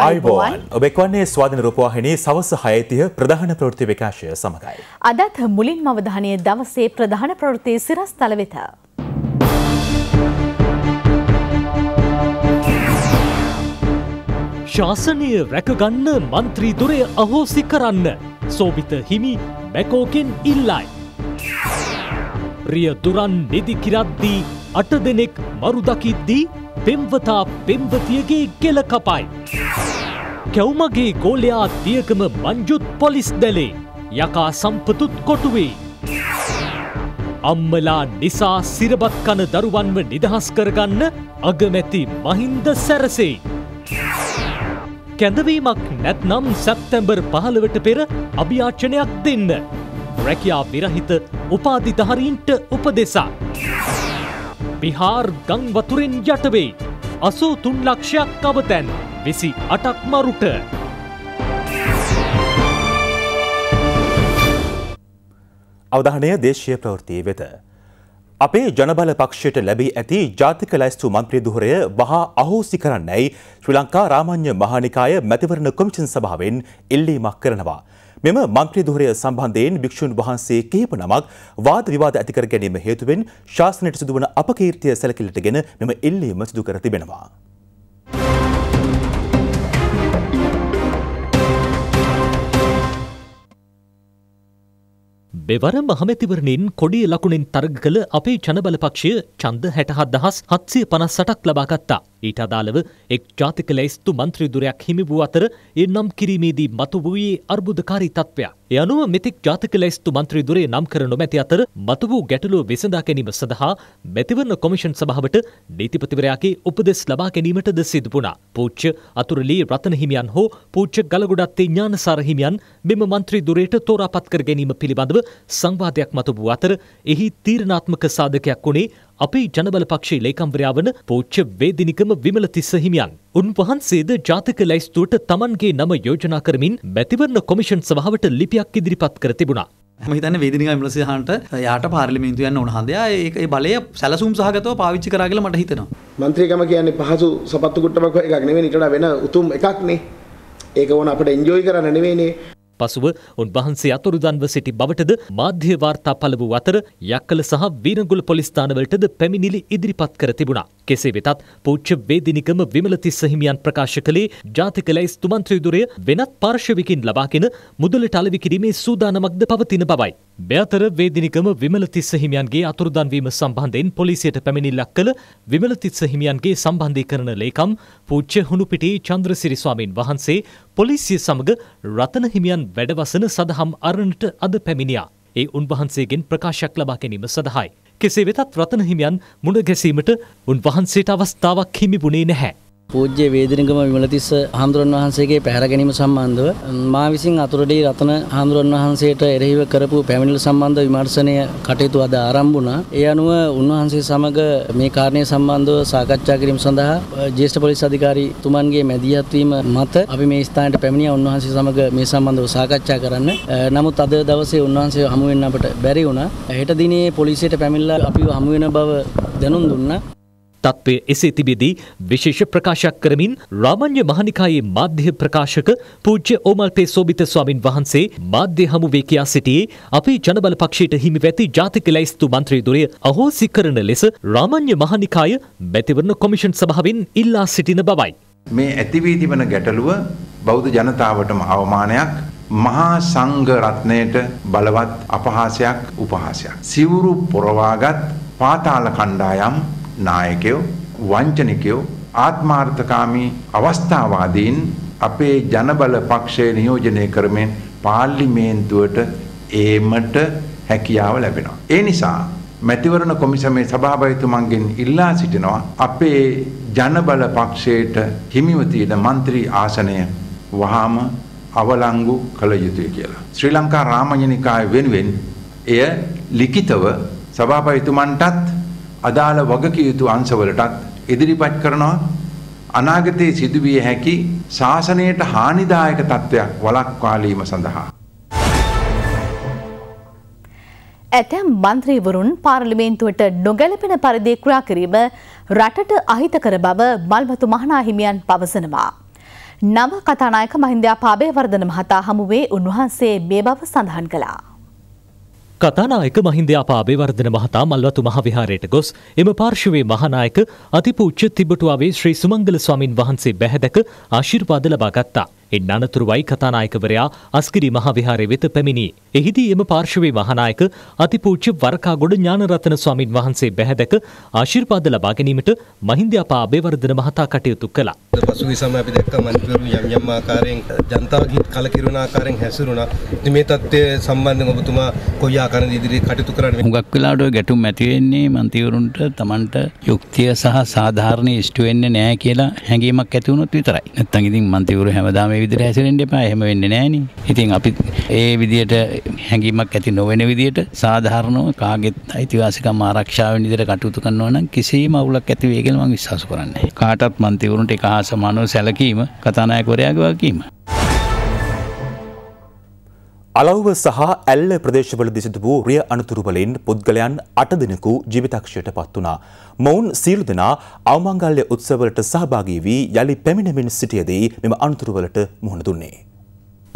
අයිබෝන් ඔබෙක්වන්නේ ස්වාධන රූපවාහිනී සවස හයතිය ප්‍රධාන ප්‍රෘති විකාශය සමඟයි. අදත් මුලින් මවධානය දවසේ ප්‍රධාන ප්‍රෘතිය සිරස් තලවෙත. ශාසනය රැකගන්න මන්ත්‍රී දුරය අහෝසි කරන්න. සෝභිත හිමි මැකෝකෙන් ඉල්ලයි. රිය දුරන් නිදිකිරද්දී අට දෙනෙක් මරුදකිද්දී පෙම්වතා පෙම්වතියගේ ගෙල කපයි. කැව්මගේ ගෝලයා දියකම මංජුත් පොලිස් දැලේ යකා සම්පතුත් කොටුවේ. අම්මලා නිසා සිරබත් කන දරුවන්ව නිදහස් කරගන්න අගමැති මහින්ද සැරසේ. කැඳවීමක් නැත්නම් සැප්තැම්බර් පහළවට පෙර අභියාචනයක් දෙන්න. රැකයා විරහිත උපාධිධහරීන්ට උපදෙසා. බිහාර් ගංවතුරෙන් යටවේ. අසූ තුන් ලක්ෂයක් අවතැන් විසි අටක් මරුට. අවධානය දේශය ප්‍රවෘතිය වෙත. අපේ ජනබල පක්ෂයට ලැබී ඇති ජාතික ලැස්තු මන්ත්‍රී දුහරය වහා අහෝසි කරන්නයි ශ්‍රී ලංකා රාමඤ්ඤ මහානිකාය මැතිවරණ කොමිෂන් සභාවෙන් ඉල්ලීමක් කරනවා. මෙම මන්ත්‍රී ධුරය සම්බන්ධයෙන් භික්ෂුන් වහන්සේ කිහිප නමක් වාද විවාද ඇති කර ගැනීම හේතුවෙන් ශාසනයට සිදුවන අපකීර්තිය සැලකිලිටගෙන මෙම ඉල්ලීම සිදු කර තිබෙනවා. මෙවරම හමැතිවරණින් කොඩිය ලකුණින් තරග කළ අපේ ජනබලපක්ෂය චන්ද හැටහත් දහස් හත්සේ පනස්සටක් ලබාගත්තා. ඊට අදාළව එක් ජාතික ලැයිස්තු මන්ත්‍රීදුරයක් හිමිබූ අතර එන්නම් කිරීමේදී මතු වූයේ අර්බුධකාරී තත්ත්වයක්. ඒ අනුව මෙතෙක් ජාතික ලැයිස්තු මන්ත්‍රී දුරේ නම් කර නොමැති අතර මතු වූ ගැටලුව විසඳා ගැනීම සඳහා මැතිවරණ කොමිෂන් සභාවට නීතිපතිවරයාගේ උපදෙස් ලබා ගැනීමටද සිදු වුණා. පූච්‍ය අතුරුලී රතන හිමියන් හෝ පූච්‍ය ගලගොඩත්තේ ඥානසාර හිමියන් මෙම මන්ත්‍රී දුරේට තෝරාපත් කර ගැනීම පිළිබඳව සංවාදයක් මතු වූ අතර එහි තීරණාත්මක සාධකයක් වුණේ අපේ ජනබල පක්ෂයේ ලේකම්වරයා වන පෝච්ච වේදිනිකම විමලතිස්ස හිමියන්. උන්වහන්සේද ජාතික ලැයිස්තුවට තමන්ගේ නම යෝජනා කරමින් මැතිවරණ කොමිෂන් සභාවට ලිපියක් ඉදිරිපත් කර තිබුණා. මහිතන වේදිනික විමලසිහන්ට යාට පාර්ලිමේන්තු යන්න උනහන්දයා ඒ බලය සැලසුම් සහගතව පාවිච්චි කරා කියලා මට හිතෙනවා. මන්ත්‍රීකම කියන්නේ පහසු සපත්තු කුට්ටමක් වගේ එකක් නෙවෙයි ඊට වඩා වෙන උතුම් එකක්නේ. ඒක ඕන අපිට එන්ජොයි කරන්න නෙවෙයිනේ. පසුව උන්වහන්සේ අතුරුදන්ව සිටි බවටද මාධ්‍ය වාර්තා පළ වූ අතර යක්කල සහ වීරගුල පොලිස් ස්ථානවලටද පැමිණිලි ඉදිරිපත් කර තිබුණා. කෙසේ වෙතත් පූච්ච වේදිනිකම විමලතිස්ස හිමියන් ප්‍රකාශ කළේ ජාතික ලැයිස් තුමන්ත්‍රීදුරය වෙනත් පාර්ශවිකින් ලබාගෙන මුදලට අලෙවි කිරීමේ සූදානමක්ද පවතින බවයි. මෙතර වේදිනිකම විමලතිස්ස හිමියන්ගේ අතුරුදන්වීම සම්බන්ධයෙන් පොලිසියට පැමිණිල්ලක් කළ විමලතිස්ස හිමියන්ගේ සම්බන්ධීකරණ ලේකම් පූජ්‍ය හුණුපිටියේ චන්ද්‍රසිරි ස්වාමින් වහන්සේ පොලිසිය සමග රතන හිමියන් වැඩවසන සදහම් අරණට අද පැමිණියා. ඒ උන්වහන්සේගෙන් ප්‍රකාශයක් ලබා ගැනීම සඳහායි. කෙසේ වෙතත් රතන හිමියන් මුණ ගැසීමට උන්වහන්සේට අවස්ථාවක් හිමි වුණේ නැහැ. පූජ්‍ය වේදිනගම විමලතිස්ස හඳුරන් වහන්සේගේ පැහැර ගැනීම සම්බන්ධව මා විසින් අතුරඩී රතන හඳුරන් වහන්සේට එරෙහිව කරපු පැමිණිලි සම්බන්ධ විමර්ශනය කටයුතු අද ආරම්භ වුණා. ඒ අනුව උන්වහන්සේ සමග මේ කාරණය සම්බන්ධව සාකච්ඡා කිරීම සඳහා ජ්‍යෙෂ්ඨ පොලිස් අධිකාරීතුමන්ගේ මැදිහත් වීම මත අපි මේ ස්ථානයට පැමිණියා උන්වහන්සේ සමග මේ සම්බන්ධව සාකච්ඡා කරන්න. නමුත් අද දවසේ උන්වහන්සේ හමු වෙන්න අපට බැරි වුණා. හෙට දිනේ පොලිසියට පැමිණලා අපිව හමු වෙන බව දැනුම් දුන්නා. තත්ත්වය එසේ තිබෙදී විශේෂ ප්‍රකාශයක් කරමින් රාමඤ්ඤ මහනිකායේ මාධ්‍ය ප්‍රකාශක පූජ්‍ය ඕමල්පේ සෝබිත ස්වාමින් වහන්සේ මාධ්‍ය හමුවේ කියා සිටියේ අපේ ජනබල පක්ෂයට හිමි වැති ජාතික ලැයිස්තු මන්ත්‍රී දුරය අහෝසි කරන ලෙස රාමඤ්ඤ මහනිකාය මැතිවරණ කොමිෂන් සභාවෙන් ඉල්ලා සිටින බවයි. මේ ඇතිවී තිබෙන ගැටලුව බෞද්ධ ජනතාවටම අවමානයක් මහා සංඝ රත්නයට බලවත් අපහාසයක් උපහාසයක්. සිවුරු පොරවාගත් පාතාල කණ්ඩායම් නායකයෝ වංචනිකයෝ ආත්මාර්ථකාමී අවස්ථාවාදීන් අපේ ජනබල පක්ෂය නියෝජනය කරමින් පාර්ලිමේන්තුවට ඒමට හැකියාව ලැබෙනවා. ඒ නිසා මැතිවරණ කොමිසමේ සභාපතිතුමන්ගෙන් ඉල්ලා සිටිනවා අපේ ජනබල පක්ෂයට හිමිව තියෙන മന്ത്രി ආසනය වහාම අවලංගු කළ යුතුය කියලා. ශ්‍රී ලංකා රාමඤ්ඤනිකාය වෙනුවෙන් එය ලිඛිතව සභාපතිතුමන්ටත් අදාළ වගකීතු අංශවලටත් ඉදිරිපත් කරනවා අනාගතයේ සිදුවිය හැකි ශාසනයට හානිදායක තත්ත්වයක් වළක්වාලීම සඳහා. ඇතැම් මන්ත්‍රීවරුන් පාර්ලිමේන්තුවට නොගැලපෙන පරිදි ක්‍රියා කිරීම රටට අහිතකර බව මල්මතු මහනාහිමියන් පවසනවා. නව කතානායක මහින්දයා පාබේ වර්ධන මහතා හමුවේ උන්වහන්සේ මේ බව සඳහන් කළා. කතානායක මහින්දයාපා බේවර්ධන මහතා මල්වතු මහවිහාරයට ගොස් එම පාර්ශවයේ මහනායක අතිපූච්ච තිබටුවාවේ ශ්‍රී සුමංගල ස්වාමින් වහන්සේ බැහැදැක ආශිර්වාද ලබා ගත්තා. එන් අනතුරුවයි කතානායකවරයා අස්කිරි මහාවිහාරය වෙත පැමිණි. එහිදී එම පාර්ශවයේ මහනායක අතිපූච්ච වරකාගොඩ ඥානරතන ස්වාමින් වහන්සේ බැහැදැක ආශිර්වාද ලබා ගැනීමට මහින්ද්‍යපා අබේවර්ධන මහතා කටයුතු කළා. පසුගිය සමය අපි දැක්ක මන්ත්‍රීවරු යම් යම් ආකාරයෙන් ජනතාවගේ කලකිරුණ ආකාරයෙන් හැසිරුණා. ඉතින් මේ தත්ත්වය සම්බන්ධයෙන් ඔබතුමා කොයි ආකාරයෙන් ඉදිරියේ කටයුතු කරන්නේ? හුඟක් වෙලාවට ඔය ගැටුම් ඇති වෙන්නේ මන්ත්‍රීවරුන්ට තමන්ට යුක්තිය සහ සාධාරණ ඉෂ්ට වෙන්නේ නැහැ කියලා හැඟීමක් ඇති වුණොත් විතරයි. නැත්තම් ඉතින් මන්ත්‍රීවරු හැමදාම විදිහට හැසිරෙන්න එපා. එහෙම වෙන්නේ නැහෙනි. ඉතින් අපි ඒ විදිහට හැඟීමක් ඇති නොවන විදිහට සාධාරණව කාගෙත් අයිතිවාසිකම් ආරක්ෂාව වෙන විදිහට කටයුතු කරනවා නම් කිසිම අවුලක් ඇති වෙයි කියලා මම විශ්වාස කරන්නේ. කාටත් මන්ත්‍රීවරුන්ට එක හා සමානව සැලකීම කතානායකවරයාගේ වගකීම. අලව්ව සහ ඇල්ල ප්‍රදේශවලදී සිදු වූ රිය අනතුරු වලින් පුද්ගලයන් 8 දෙනෙකු ජීවිතක්ෂයට පත් වුණා. මොවුන් සියලු දෙනා අවමංගල්‍ය උත්සවවලට සහභාගී වී යලි පැමිණෙමින් සිටියදී මෙම අනතුරු වලට මුහුණ දුන්නේ.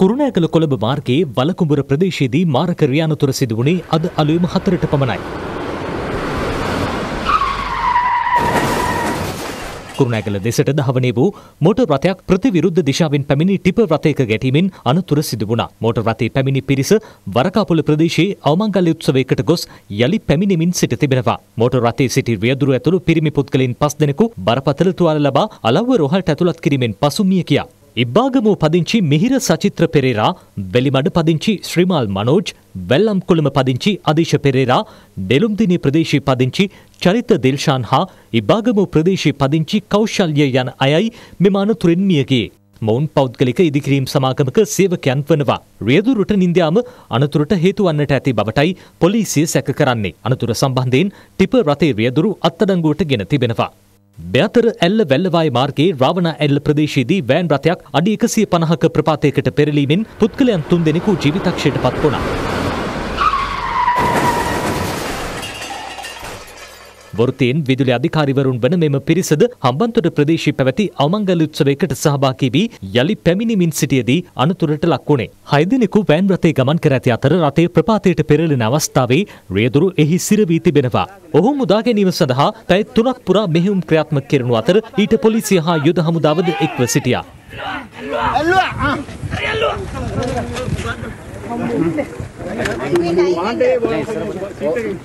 කුරුණෑගල කොළඹ මාර්ගයේ වලකුඹුර ප්‍රදේශයේදී මාරක රිය අනතුර සිදු වුණේ අද අලුයම 4ට පමණයි. කුරුණෑගල දෙසට දහවනේ වූ මෝටර් රථයක් ප්‍රතිවිරුද්ධ දිශාවෙන් පැමිණි ටිප රථයක ගැටීමෙන් අනතුර සිදු වුණා. මෝටර් රථයේ පැමිණි පිරිස වරකාපොළ ප්‍රදේශයේ අවමංගල්‍ය උත්සවයකට ගොස් යලි පැමිණෙමින් සිට තිබෙනවා. මෝටර් රථයේ සිටි රියදුරු ඇතුළු පිරිමි පුද්ගලයන් පස් දෙනෙකු බරපතල තුවාල ලබා අලව්ව රොහලට ඇතුළත් කිරීමෙන් පසු මිය ගියා. ඉබ්බාගමු පදිංචි මිහිර සචිත්‍ර පෙරේරා වෙලිමඩ පදිංචි ශ්‍රීමල් මනෝජ් වැල්ලම්කුළම පදිංචි අදේශ පෙරේරා ඩෙලුම්දිනි ප්‍රදේශී පදිංචි චරිත දිල්ෂාන් හා ඉබ්බාගමු ප්‍රදේශී පදිංචි කෞශල්‍ය යන අයයි මෙම අනතුරෙන් මියගියේ. මොවුන් පෞද්ගලික ඉදිකිරීම් සමාගමක සේවකයන් වනවා. රියදුරට නින්දයාම අනතුරට හේතු වන්නට ඇති බවටයි පොලිසිය සැක කරන්නේ. අනතුර සම්බන්ධයෙන් ටිප රතේ රියදුරු අත්තඩංගුවට ගෙන තිබෙනවා. බැතර ඇල්ල වැල්ලවායි මාර්ගයේ රාවණ ඇල්ල ප්‍රදේශයේදී වෑන් රථයක් අඩි 150ක ප්‍රපාතයකට පෙරලීමෙන් පුද්ගලයන් තුන්දෙනෙකු ජීවිතක්ෂයට පත් වුණා. වෘතයෙන් විදුලි අධිකාරිවරුන් වන මෙම පිරිසද හම්බන්තොට ප්‍රදේශයේ පැවති අමංගල උත්සවයකට සහභාගී වී යලි පැමිණිමින් සිටියදී අනතුරට ලක් වුණේ. හය දිනෙකු වෑන් රථේ ගමන් කර ඇති අතර රථය ප්‍රපාතයට පෙරලෙන අවස්ථාවේ රියදුරු එහි සිර වී තිබෙනවා. ඔහු මුදා ගැනීම සඳහා පැය තුනක් පුරා මෙහෙයුම් ක්‍රියාත්මක කරනු අතර ඊට පොලිසිය හා යුද හමුදාවද එක්ව සිටියා. One day, one day.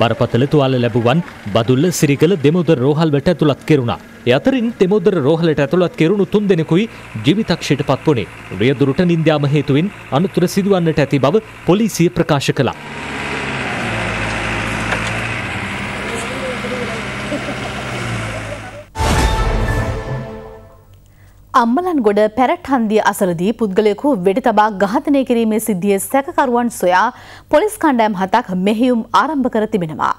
බරපතල තුවාල ලැබුවන් බදුල්ල සිරිකල දෙමුදර රෝහල්වට ඇතුළත් කෙරුණා. යතරින් තෙමුදර රෝහලට ඇතුළත් කෙරුණු තුන් දෙනෙකුයි ජීවිතක්ෂයට පත්වුණේ. රියදුරට නින්දයාම හේතුවෙන් අනතුර සිදුවන්නට ඇති බව පොලිසිය ප්‍රකාශ කළා. අම්මලන්ගොඩ පැරට්හන්දිය අසලදී පුද්ගලයකු වෙඩි තබා ඝාතනය කිරීමේ සිද්ධිය සැකකරුවන් සොයා පොලිස් කණ්ඩායම් හතක් මෙහෙයුම් ආරම්භ කර තිබෙනවා.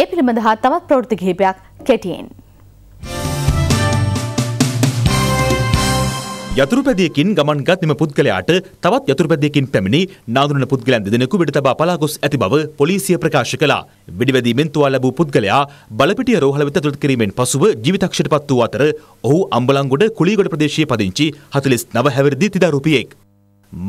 ඒ පිළිබඳ තවත් ප්‍රවෘත්ති කිහිපයක් කෙටියෙන්. යතුරුපැදියකින් ගමන්ගත් මෙම පුද්ගලයාට තවත් යතුරුපැදියකින් පැමිණි නාඳුනන පුද්ගලයන් දෙදෙනෙකු වෙඩ තබා පලාගොස් ඇති බව පොලිසිය ප්‍රකාශ කළා. වෙඩිවැදීමෙන් තුවාල ලැබූ පුද්ගලයා බලපිටිය රෝහල වෙත ඇතුළත් කිරීමෙන් පසුව ජීවිතක්ෂයට පත් වූ අතර ඔහු අම්බලන්ගොඩ කුලීගොඩ ප්‍රදේශයේ පදිංචි 49 හැවිරිදි තිදා රුපියෙක්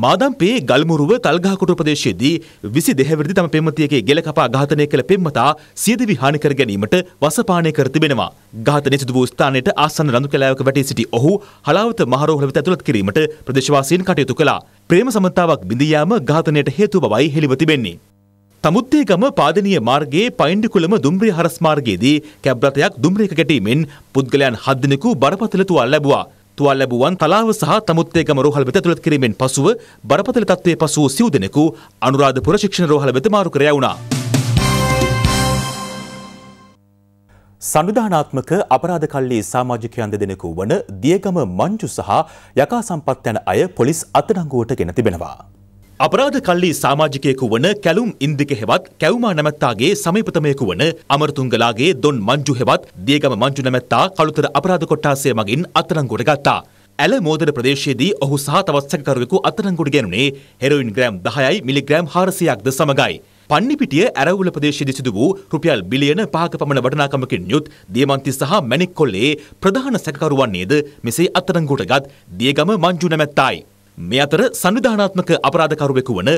මාදම්පේ ගල්මුරුව තල්ගහකුට ප්‍රදේශයේදී විසි දෙහැවිරදි තම පෙම්මතියගේ ගෙල කපා ඝාතනය කළ පෙම්මතා සියදිවි හානි කර ගැනීමට වසපානය කර තිබෙනවා. ඝාතනය සිදු වූ ස්ථානයට ආසන්න රඳු කැලෑවක වැටී සිටි ඔහු හලාවත මහරෝහල වෙත ඇතුළත් කිරීමට ප්‍රදේශවාසීන් කටයුතු කළා. ප්‍රේම සමන්තාවක් බිඳී යාම ඝාතනයට හේතු බවයි හෙළිව තිබෙන්නේ. තමුත්තේගම පාදනීය මාර්ගයේ පයින්ඩිකුලම දුම්රිය හරස් මාර්ගයේදී කැබ්රතයක් දුම්රියක ගැටීමෙන් පුද්ගලයන් හත් දෙනෙකු බරපතල තුවාල ලැබුවා. තුවල්ලැබුවන් තලාව සහ තමුත්තේගම රෝහල් වෙත ඇතුළත් කිරීමෙන් පසුව බරපතල තත්ත්වයේ පසු සිව් දෙනෙකු අනුරාධපුර ශික්ෂණ රෝහල වෙත මාරු කර යවුණා. සංවිධානාත්මක අපරාධකල්ලි සමාජිකයන් දෙදෙනෙකු වන දියගම මංජු සහ යකා සම්පත් යන අය පොලිස් අත්අඩංගුවට ගෙන තිබෙනවා. අපරාධ කල්ලි සාමාජිකයෙකු වන කැලුම් ඉන්දික හෙවත් කැවුමා නැමැත්තාගේ සමීපතමයෙකු වන අමරතුංගලාගේ දොන් මංජු හෙවත් දියගම මංජු නැමැත්තා කළුතර අපරාධ කොට්ටාසය මගින් අත්අඩංගුවට ගත්තා. ඇල මෝදන ප්‍රදේශයේදී ඔහු සහ තවත් සැකකරුවෙකු අත්අඩංගුවට ගැනුනේ හෙරොයින් ග්‍රෑම් 10යි මිලිග්‍රෑම් 400ක්ද සමගයි. පන්නිපිටිය ඇරවුල ප්‍රදේශයේදී සිදු වූ රුපියල් බිලියන 5ක පමණ වටිනාකමකින් යුත් දියමන්ති සහ මැණික් කොල්ලේ ප්‍රධාන සැකකරු වන්නේද මෙසේ අත්අඩංගුවට ගත් දියගම මංජු නැමැත්තායි. මේ අතර සංවිධානාත්මක අපරාධකරුවෙකු වන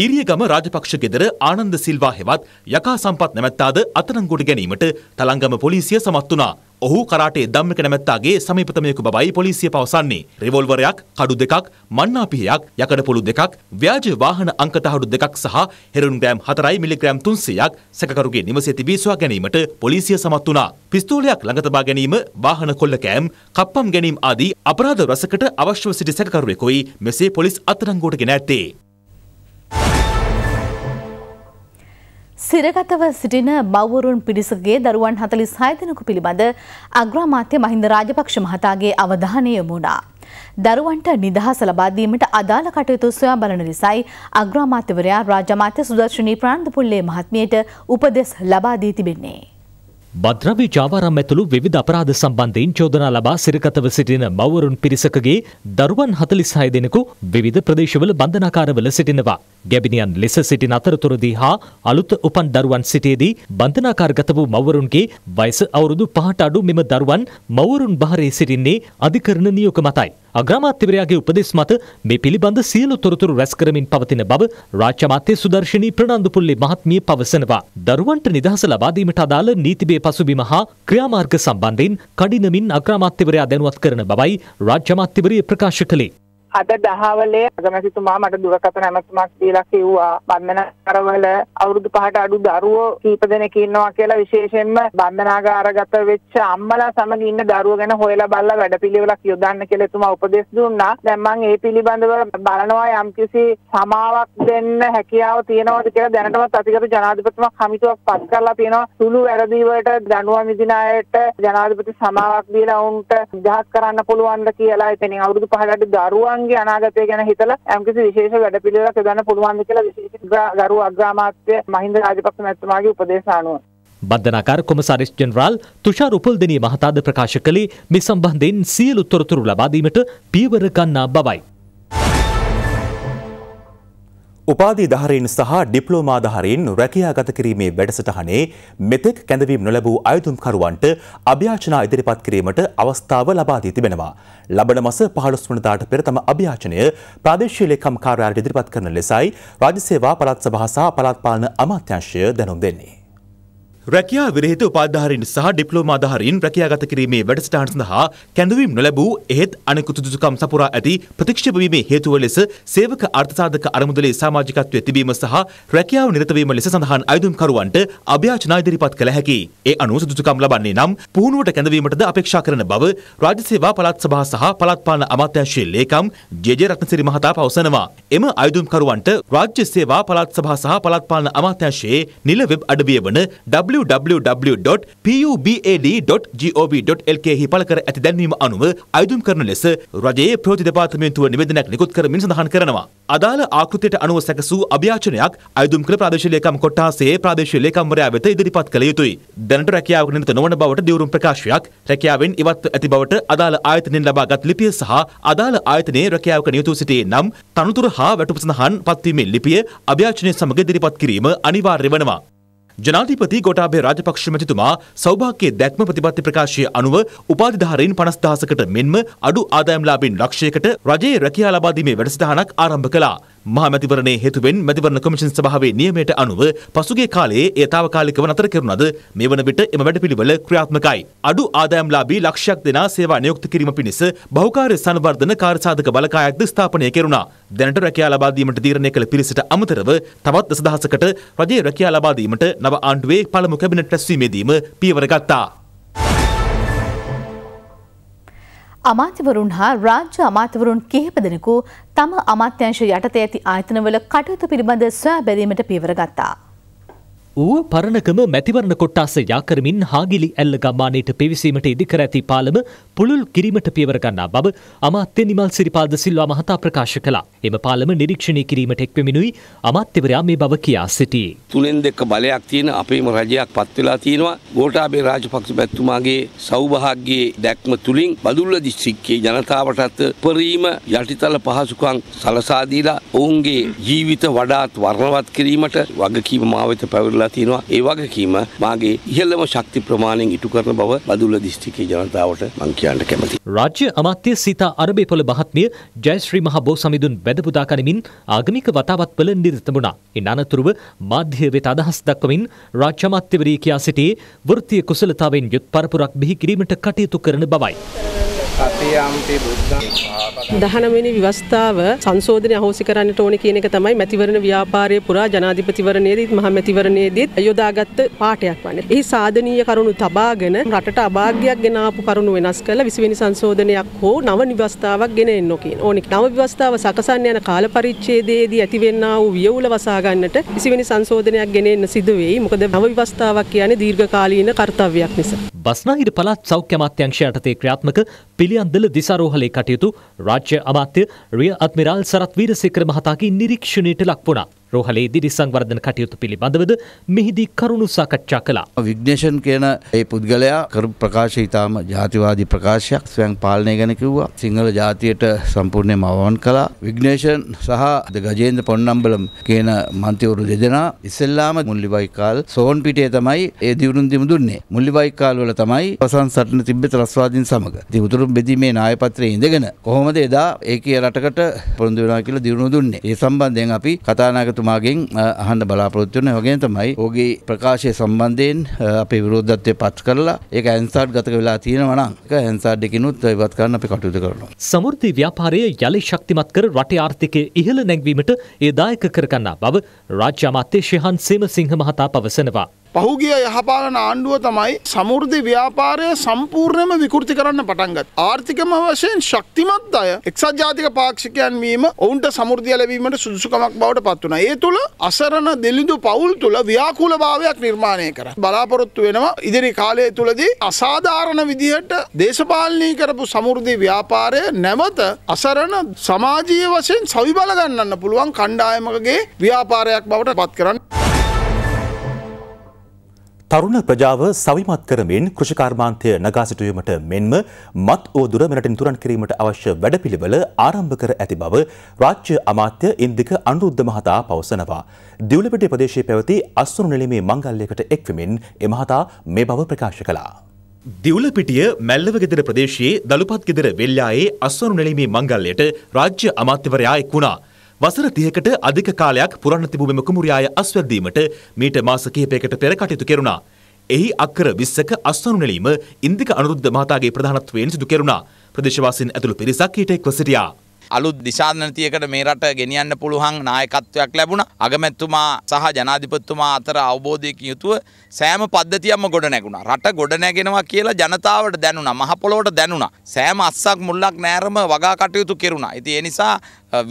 ඊරියගම රාජපක්ෂ ගෙදර ආනන්ද සිල්වා හෙවත් යකා සම්පත් නැමැත්තාද අතරංගොඩ ගැනීමට තලංගම පොලිසිය සමත් වුණා. ඔහු කරාටේ ධම්මික නැමැත්තාගේ සමීපතමයෙකු බවයි පොලිසිය පවසන්නේ. රිවොල්වරයක්, කඩු දෙකක්, මන්නාපිහයක්, යකඩ පොළු දෙකක්, ව්‍යාජ වාහන අංක තහඩු දෙකක් සහ හෙරොයින් ග්‍රෑම් 4යි මිලිග්‍රෑම් 300ක් සැකකරුගේ නිවසේ තිබී සොයා ගැනීමට පොලිසිය සමත් වුණා. පිස්තෝලයක් ළඟ තබා ගැනීම, වාහන කොල්ල කෑම්, කප්පම් ගැනීම ආදී අපරාධ රසකට අවශ්‍යව සිටි සැකකරුවෙකුයි මෙසේ පොලිස් අත්අඩංගුවට ගෙන ඇත්තේ. සිරගතව සිටින බවරුන් පිරිසගේ දරුවන් හතලිස් හයතනකු පිළිබඳ අග්‍රාමාත්‍ය මහින්ද රාජපක්ෂ මහතාගේ අවධානය යොමුණා. දරුවන්ට නිදහස ලබාදීමට අදාළ කටයුතු සොයා බලන නිසයි අග්‍රාමාත්‍යවරයා රාජමාත්‍ය සුදර්ශනී ප්‍රාන්ධපුල්ලේ මහත්මියට උපදෙස් ලබාදී තිබෙන්නේ. බද්‍රවි ජාවාරම් ඇතුළු විධ අපරාධ සම්බන්ධයෙන් චෝදනා ලබා සිරකතව සිටින මවරුන් පිරිසකගේ දරුවන් හතලිස් හය දෙනෙකු විධ ප්‍රදේශවල බන්ධනාකාරවල සිටිනවා. ගැබිනියන් ලෙස සිටින අතරතුරදී හා අලුත් උපන් දරුවන් සිටේදී බන්ධනාකාර්ගත වූ මවරුන්ගේ වයස අවුරුදු පහට අඩු මෙම දරුවන් මවරුන් භාරයේ සිටින්නේ අධිකරණ නියෝක මතයි. අග්‍රාමාත්‍යවරයාගේ උපදෙස් මත මේ පිළිබඳ සියලු තොරතුරු රැස් කරමින් පවතින බව රාජ්‍ය අමාත්‍ය සුදර්ශනී ප්‍රනන්දුපුල්ලේ මහත්මිය පවසනවා. දරුවන්ට නිදහස ලබා දීමට අදාළ නීතිබේ පසුබිම හා ක්‍රියාමාර්ග සම්බන්ධයෙන් කඩිනමින් අග්‍රාමාත්‍යවරයා දැනුවත් කරන බවයි රාජ්‍ය අමාත්‍යවරිය ප්‍රකාශ කළේ. අද දහවලේ අගමැතිතුමා මට දුරකථන ඇමතුමක් දීලා කිව්වා බන්ධනාගාරවල අවුරුදු පහට අඩු දරුවෝ කීප දෙනෙක් ඉන්නවා කියලා විශේෂයෙන්ම බන්ධනාගාරගත වෙච්ච අම්මලා සමග ඉන්න දරුවෝ ගැන හොයලා බලලා වැඩපිළිවෙලක් යොදන්න කියලා එතුමා උපදෙස් දුන්නා. දැන් මම ඒ පිළිබඳව බලනවා යම්කිසි සමාවක් දෙන්න හැකියාව තියෙනවද කියලා දැනටමත් අතිගත ජනාධිපතිතුමා කමිටුවක් පත් කරලා තියෙනවා. සුළු වැරදි වලට දඬුවම් විඳින අයට ජනාධිපති සමාවක් දීලා උන්ට නිදහස් කරන්න පුළුවන්ද කියලා. එතනින් අවුරුදු පහකට අඩු දරුවන් දරුවන්ගේ අනාගතය ගැන හිතලා යම්කිසි විශේෂ වැඩපිළිවෙලක් යොදන්න පුළුවන් ද කියලා විශේෂ ගරු අග්‍රාමාත්‍ය මහින්ද රාජපක්ෂ මැතිතුමාගේ උපදේශ අනුව බද්ධනාකාර කොමසාරිස් ජෙනරාල් තුෂාර උපල්දිනී මහතාද ප්‍රකාශ කළේ මේ සම්බන්ධයෙන් සියලු තොරතුරු ලබා දීමට පියවර ගන්නා බවයි. උපාධීධාරීන් සහ ඩිප්ලෝමාධාරීන් රැකයාගත කිරීමේ වැඩසටහනේ මෙතෙක් කැඳවීම් නොලැබූ අයුතුම්කරුවන්ට අභ්‍යාචනා ඉදිරිපත් කිරීමට අවස්ථාව ලබා දී තිබෙනවා. ලබන මස 15 වනදාට පෙර තම අභ්‍යාචනය ප්‍රාදේශීය ලේකම් කාර්යාලයට ඉදිරිපත් කරන ලෙසයි රාජ්‍ය සේවා පළාත් සභා සහ පළාත් පාලන අමාත්‍යාංශය දැනුම් දෙන්නේ. රැකයා විරහිත උපාධාරින් සහ ඩිප්ලෝමාධාරින් රැකයාගත කිරීමේ වැඩසටහන් සඳහා කැඳවීම් නොලැබූ එහෙත් අනෙකුතු දුසුකම් සපුරා ඇති ප්‍රතික්ෂේපවීමේ හේතුව ලෙස සේවක අර්ථසාධක අරමුදලේ සමාජිකත්වය තිබීම සහ රැකියාව නිරතවීම ලෙස සඳහන් අයදුම්කරුවන්ට අභ්‍යාචනා ඉදිරිපත් කළ හැකි. ඒ අනුව සුදුසුකම් ලබන්නේ නම් පුහුණුවට කැඳවීමටද අපේක්ෂා කරන බව රාජ්‍ය සේවා පළාත් සභා සහ පළාත් පාලන අමාත්‍යාංශයේ ලේකම් ජේ.ජේ. රත්නසිරි මහතා පවසනවා. එම අයදුම්කරුවන්ට රාජ්‍ය සේවා පළාත් සභා සහ පළාත් පාලන අමාත්‍යාංශයේ නිල වෙබ් අඩවිය වන www.pubad.gov.lk හි පළ කර ඇති දැන්වීම අනුව අයදුම් කරන ලෙස රජයේ ප්‍රෝති දෙපාර්තමේන්තුව නිවේදනයක් නිකුත් කරමින් සඳහන් කරනවා. අදාළ ආකෘතියට අනුව සැකසූ අභ්‍යාචනයක් අයදුම් කළ ප්‍රාදේශීය ලේකම් කොට්ටාසේ ප්‍රාදේශීය ලේකම්වරයා වෙත ඉදිරිපත් කළ යුතුයි. දැනට රැකියාවක නිරත නොවන බවට දියුරුම් ප්‍රකාශයක් රැකියාවෙන් ඉවත් ඇති බවට අදාළ ආයතනයෙන් ලබාගත් ලිපිය සහ අදාළ ආයතනයේ රැකියාවක නියුතු සිටියේ නම් තනතුර හා වැටුප සඳහන් පත්වීමේ ලිපිය අභ්‍යාචනය සමග ඉදිරිපත් කිරීම අනිවාර්ය වනවා. ජනාධිපති ගොටාබේ රාජපක්ෂ මැතිතුමා සෞභාග්‍යයේ දැක්ම ප්‍රතිපත්ති ප්‍රකාශය අනුව උපාධිධාරීන් 50000කට මෙන්ම අඩු ආදායම්ලාභින් ලක්ෂයකට රජයේ රැකියා ලබා දීමේ වැඩසටහනක් ආරම්භ කළා. මහා මැතිවරණයේ හේතුවෙන් මැතිවරණ කොමිෂන් සභාවේ නියමයට අනුව පසුගිය කාලයේ ඒ తాවකාලිකව නතර කෙරුණද මේ වන විට එම වැඩපිළිවෙල ක්‍රියාත්මකයි. අඩු ආදායම්ලාභී ලක්ෂයක් දෙනා séවා නියුක්ත කිරීම පිණිස බහුකාර්ය සංවර්ධන කාර්යසාධක බලකායක්ද ස්ථාපනය කෙරුණා. දැනට රැකියා ලබා දීමට තීරණය කළ පිරිසට අමතරව තවත් දසදහසකට රජයේ රැකියා ලබා දීමට නව ආණ්ඩුවේ පළමු කැබිනට් රැස්වීමේදීම පියවර ගත්තා. අමාත්‍යවරුන් හා රාජ්‍ය අමාත්‍යවරුන් කිහිප දෙනෙකු තම අමාත්‍යංශ යටතේ ඇති ආයතනවල කටයුතු පිළිබඳ සොයා බැලීමට පියවර ගත්තා. ඌ පරණකම මැතිවරණ කොට්ටාස යාකරමින් හාගිලි ඇල්ල ගම්මානයට පිවිසීමට ඉදිකර ඇති පාලම පුළුල් කිරීමට පියවරගන්නා බව අමාත්‍ය නිමල් සිරිපාද සිල්වා මහතා ප්‍රකාශ කළා. එම පාලම නිරීක්ෂණය කිරීමට එක්වෙමිනුයි අමාත්‍යවරයා මේ බව කියා සිටී. තුනෙන් දෙක බලයක් තියෙන අපේම රජයක් පත් වෙලා තියෙනවා. ගෝඨාභය රාජපක්ෂ පැතුමාගේ සෞභාග්‍යයේ දැක්ම තුලින් බදුල්ල දිස්ත්‍රික්කයේ ජනතාවටත් උපරිම යටිතල පහසුකම් සලසා දීලා ඔවුන්ගේ ජීවිත වඩාත් වර්ණවත් කිරීමට වගකීම මාවෙත පැවරලා කරලා තියෙනවා. ඒ වගකීම මාගේ ඉහළම ශක්ති ප්‍රමාණයෙන් ඉටු කරන බව බදුල්ල දිස්ත්‍රික්කයේ ජනතාවට මම කියන්න කැමතියි. රාජ්‍ය අමාත්‍ය සීතා අරබේපොළ මහත්මිය ජයශ්‍රී මහ බෝසමිඳුන් බැඳපුදා ගනිමින් ආගමික වතාවත්වල නිරත වුණා. ඉන් අනතුරුව මාධ්‍ය වෙත අදහස් දක්වමින් රාජ්‍ය අමාත්‍යවරී කියා සිටියේ වෘත්තීය කුසලතාවෙන් යුත් පරපුරක් බිහි කිරීමට කටයුතු කරන බවයි. තතියම්පි බුද්ධං 19 වෙනි විවස්ථාව සංශෝධනය අහෝසි කරන්නට ඕනේ කියන එක තමයි මැතිවරණ ව්‍යාපාරයේ පුරා ජනාධිපතිවරණයේදීත් මහ මැතිවරණයේදීත් යොදාගත් පාඩයක් වන්නේ. එහි සාධනීය කරුණු තබාගෙන රටට අභාග්‍යයක් ගෙන ආපු කරුණු වෙනස් කරලා 20 වෙනි සංශෝධනයක් හෝ නව විවස්ථාවක් ගෙන එන්න ඕනේ. ඕනේ නව විවස්ථාව සකසන්න යන කාල පරිච්ඡේදයේදී ඇතිවෙනා වූ වියවුල වසා ගන්නට 20 වෙනි සංශෝධනයක් ගෙන එන්න සිදු වෙයි. මොකද නව විවස්ථාවක් කියන්නේ දීර්ඝකාලීන කර්තව්‍යයක් නිසා. බස්නාහිර පළාත් සෞඛ්‍ය අමාත්‍යාංශය යටතේ ක්‍රියාත්මක පිළියම් දන්දල දිසාරෝහලේ කටයුතු රාජ්‍ය අමාත්‍ය රිය අත්මිරාල් සරත් වීරසේකර මහතාගේ නිරීක්ෂණයට ලක් වුණා. රෝහලේ දිරි සංවර්ධන කටයුතු පිළිබඳවද මෙහිදී කරුණු සාකච්ඡා කළා. විග්නේෂන් කියන ඒ පුද්ගලයා කරු ප්‍රකාශය ඉතාම ජාතිවාදී ප්‍රකාශයක් ස්වයං පාලනය ගැන කිව්වා. සිංහල ජාතියට සම්පූර්ණයෙන්ම අවවන් කළා. විග්නේෂන් සහ ගජේන්ද්‍ර පොන්නම්බලම් කියන මන්ත්‍රීවරු දෙදෙනා ඉස්සෙල්ලාම මුල්ලිවයිකාල් සෝන් පිටේ තමයි ඒ දියුණුන් දිමු දුන්නේ. මුල්ලිවයිකාල් වල තමයි වසන් සටන තිබෙත රස්වාදීන් සමග. ඉතින් උතුරු බෙදීමේ නායපත්‍රයේ ඉඳගෙන කොහොමද එදා ඒකේ රටකට පොරොන්දු වෙනවා කියලා දියුණුව දුන්නේ. ඒ සම්බන්ධයෙන් අපි කතානායකතුමා රාජතුමාගෙන් අහන්න බලාපොරොත්තු වෙනවා. වගේම තමයි ඔහුගේ ප්‍රකාශය සම්බන්ධයෙන් අපේ විරෝධත්වය පත් කරලා ඒක ඇන්සාඩ් ගතක වෙලා තියෙනවා නම් ඒක ඇන්සාඩ් එකකිනුත් ඉවත් කරන්න අපි කටයුතු කරනවා. සමෘද්ධි ව්‍යාපාරය යලි ශක්තිමත් කර රටේ ආර්ථිකය ඉහළ නැංවීමට ඒ දායක කරගන්නා බව රාජ්‍ය අමාත්‍ය ශිහන් සේමසිංහ මහතා පවසනවා. පහුගිය යහපාලන ආණ්ඩුව තමයි සමෘද්ධි ව්‍යාපාරය සම්පූර්ණයම විකෘති කරන්න පටන්ගත්. ආර්ථිකම වශයෙන් ශක්තිමත් අය එක්සත් ජාතික පාක්ෂිකයන් වීම ඔවුන්ට සමෘද්ධිය ලැබීමට සුදුසුකමක් බවට පත් වුණ. ඒ තුළ අසරණ දෙලිඳු පවුල් තුළ ව්‍යාකූල භාවයක් නිර්මාණය කර. බලාපොරොත්තු වෙනවා ඉදිරි කාලය තුළදී අසාධාරණ විදිහට දේශපාලනී කරපු සමෘද්ධි ව්‍යාපාරය නැවත අසරණ සමාජීය වශයෙන් සවිබල ගන්නන්න පුළුවන් කණ්ඩායමකගේ ව්‍යාපාරයක් බවට පත් කරන්න. තරුණ ප්‍රජාව සවිමත් කරමින් කෘෂිකාර්මාන්තය නගා සිටුවීමට මෙන්ම මත් ඕදුර මෙරටින් තුරන් කිරීමට අවශ්‍ය වැඩපිළිවෙල ආරම්භ කර ඇති බව රාජ්‍ය අමාත්‍ය ඉන්දික අනුරුද්ධ මහතා පවසනවා. දියුලපිටිය ප්‍රදේශයේ පැවති අස්වනු නිලමේ මංගල්‍යයකට එක්වමින් එමහතා මේ බව ප්‍රකාශ කළා. දිවුලපිටිය මැල්ලවගෙදර ප්‍රදේශයේ දළුපත්ගෙදර වෙල්ලායේ අස්වනු නිලමේ මංගල්‍යයට රාජ්‍ය අමාත්‍යවරයා එක් වුණා. වසර 30කට අධික කාලයක් පුරන්න තිබූ මෙම කුමුරියාය අස්වැද්දීමට මීට මාස කිහිපයකට පෙර කටයුතු කෙරුණා. එහි අක්කර 20ක අස්වනු නෙලීම ඉන්දික අනුරුද්ධ මහතාගේ ප්‍රධානත්වයෙන් සිදු කෙරුණා. ප්‍රදේශවාසීන් ඇතුළු පිරිසක් ඊට එක්ව සිටියා. අලුත් දිශානතියකට මේ රට ගෙනියන්න පුළුවන් නායකත්වයක් ලැබුණ අගමැත්තුමා සහ ජනාධිපත්තුමා අතර අවබෝධයකින් යුතුව සෑම පද්ධතියම ගොඩ නැගුණා. රට ගොඩ නැගෙනවා කියලා ජනතාවට දැනුණා. මහ පොළොවට දැනුණා. සෑම අස්සක් මුල්ලක් නෑරම වගා කටයුතු කෙරුණා. ඉතින් ඒ නිසා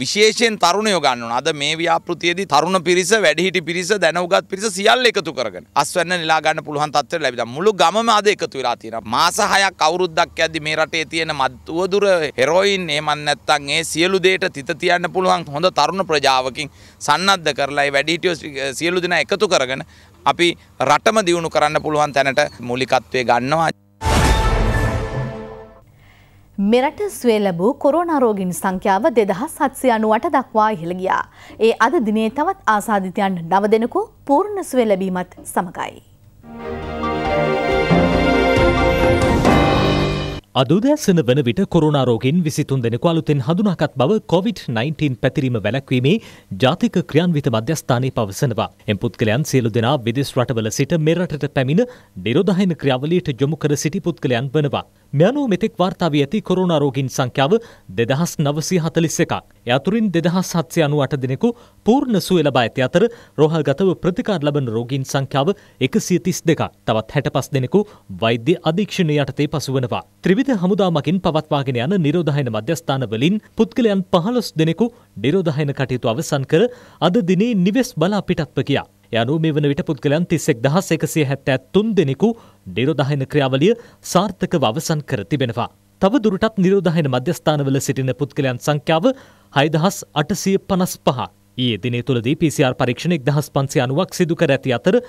විශේෂයෙන් තරුණයෝ ගන්නවන අද මේ ව්‍යාපෘතියේදී තරුණ පිරිස වැඩිහිටි පිරිස දැනුගත් පිරිස සියල්ල එකතු කරගෙන අස්වැන්න නෙලා ගන්න පුළුවන් තත්ත්වයට ලැබිලා මුළු ගමම අද එකතු වෙලා තියෙනවා මාස 6ක් අවුරුද්දක් යද්දි මේ රටේ තියෙන මද්දුවදුර හෙරොයින් එහෙමත් නැත්නම් ඒ සියලු දේට තිත තියන්න පුළුවන් හොඳ තරුණ ප්‍රජාවකින් සන්නද්ධ කරලා ඒ වැඩිහිටියෝ සියලු දෙනා එකතු කරගෙන අපි රටම දියුණු කරන්න පුළුවන් තැනට මූලිකත්වය ගන්නවා මෙරට ස්වේ ලැබූ කොරෝනා රෝගීන් සංඛ්‍යාව 2798 දක්වා ඉහළ ගියා. ඒ අද දිනේ තවත් ආසාදිතයන් 9 දෙනෙකු පූර්ණ ස්වේ ලැබීමත් සමගයි. අදෝදැසන වන විට කොරුණාරෝගෙන් විසිතුන් දෙනෙකු අලුතෙන් හඳුනාකත් බව COොVID-19 පැතිරීම වැලැක්වීමේ ජාතික ක්‍රියන්විත මධ්‍යස්ථානය පවසනවා. එම් පුද්ගලයන් සියලු දෙනා විදිස් රටවල සිට මෙරටට පැමිණ නිරෝධහයන ක්‍රියාවලීට ජොමු කර සිටි පුද්ගලයන් වනවා. මෙයනු මෙතෙක් වාර්තා වී ඇති කොරෝනා රෝගීන් සංඛ්‍යාව 2941ක්. ඒ අතුරින් 2798 දෙනෙකු පූර්ණ සුවය ලබා ඇති අතර රෝහල්ගතව ප්‍රතිකාර ලබන රෝගීන් සංඛ්‍යාව 132ක්. තවත් 65 දෙනෙකු වෛද්‍ය අධීක්ෂණය යටතේ පසුවනවා. ත්‍රිවිධ හමුදා මගින් පවත්වාගෙන යන නිරෝධායන මධ්‍යස්ථාන වලින් පුද්ගලයන් 15 දෙනෙකු නිරෝධායන කටයුතු අවසන් කර අද දිනේ නිවෙස් බලා පිටත්ව ගියා. යනු මේ වන විට පුද්ගලයන් තිස්සෙක් දහස් එකසිය හැත්තැත් තුන් දෙනෙකු නිරෝධහින ක්‍රියාවලිය සාර්ථකව අවසන් කර තිබෙනවා. තව දුරටත් නිරෝධහින මධ්‍යස්ථානවල සිටින පුද්ගලයන් සංඛ්‍යාව හයදහස් අටසිය පනස් පහ. ඒ දිනේ තුළදී PCR පරීක්ෂණ එක් දහස් පන්සි අනුවක් සිදුකර ඇති අතර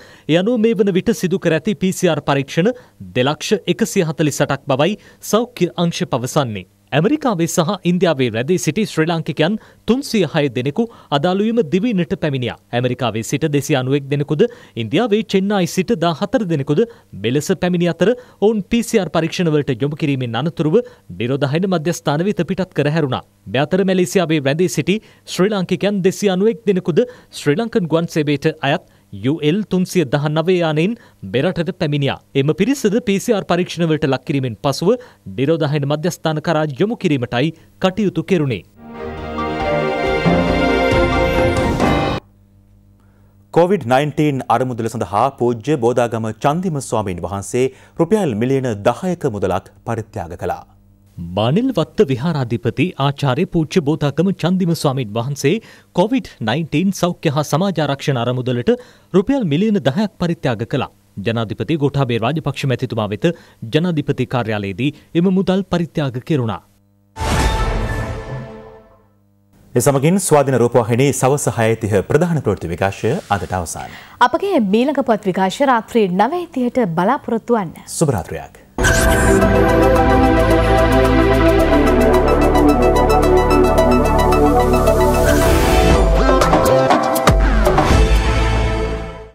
යනුව මේ වන විට සිදුකර ඇති PCR පරීක්ෂණ දෙලක්ෂ එකසිය හතලි සටක් බවයි සෞඛ්‍ය අංශ පවසන්නේ. ඇමරිකාවේ සහ ඉන්දියාවේ රැදී සිටි ශ්‍රී ලාංකිකයන් තුන්සිය හය දෙනෙකු අදාළුවීම දිවීනට පැමිණිය ඇමරිකාවේ සිට දෙසි අනුවෙක් දෙනෙකුද ඉන්දියාවේ චෙන්නයි සිට දා හතර දෙනෙකුද බෙලෙස පැමිණි අතර ඔවුන් PCR පරීක්ෂණවලට යොමු කිරීමෙන් අනතුරුව නිරෝධහයන මධ්‍යස්ථාන වෙත පිටත් කර හැරුණා. බ්‍යතර මැලේසියාවේ රැඳී සිටි ශ්‍රී ලාංකිකයන් දෙසි අනුවෙක් දෙනෙකුද ශ්‍රී ලංකන් ගුවන් සේවයට අයත් UL තුන්සිය දහ නවේ යානෙන් බෙරටද පැමිණියා. එම පිරිසද PCR පරීක්ෂණවලට ලක්කිරීමෙන් පසුව නිරෝධායන මධ්‍යස්ථාන කරා යොමු කිරීමටයි කටයුතු කෙරුණේ. COVID-19 අරමුදල සඳහා පූජ්‍ය බෝධාගම චන්දිම ස්වාමීන් වහන්සේ රුපියල් මිලියන 10ක මුදලක් පරිත්‍යාග කළා. බනිල්වත්ත විහාරාධිපති ආචාරය පූච්ච බෝතකම චන්දිම ස්වාමීන් වහන්සේ COොVID-19 සෞඛ්‍ය හා සමාජාරක්ෂණ අරමුදලට රුපියල් මිලියන දහයක් පරිත්‍යාග කළා. ජනාධිපති ගොටාබේ රාජපක්ෂ මැතිතුමා වෙත ජනාධිපති කාර්යාලයේදී එම මුදල් පරිත්‍යාග කෙරුණා. එසමගින් ස්වාධින රූපවාහිනී සවස හයතිහ ප්‍රධාන ප්‍රෘති විකාශය අදට අවසාන. අපගේ මීලඟ පොත් විකාශ රාත්‍රී නවයිතියට බලාපොරොත්තුවන්න. සුභරාත්‍රයක්. Thank you.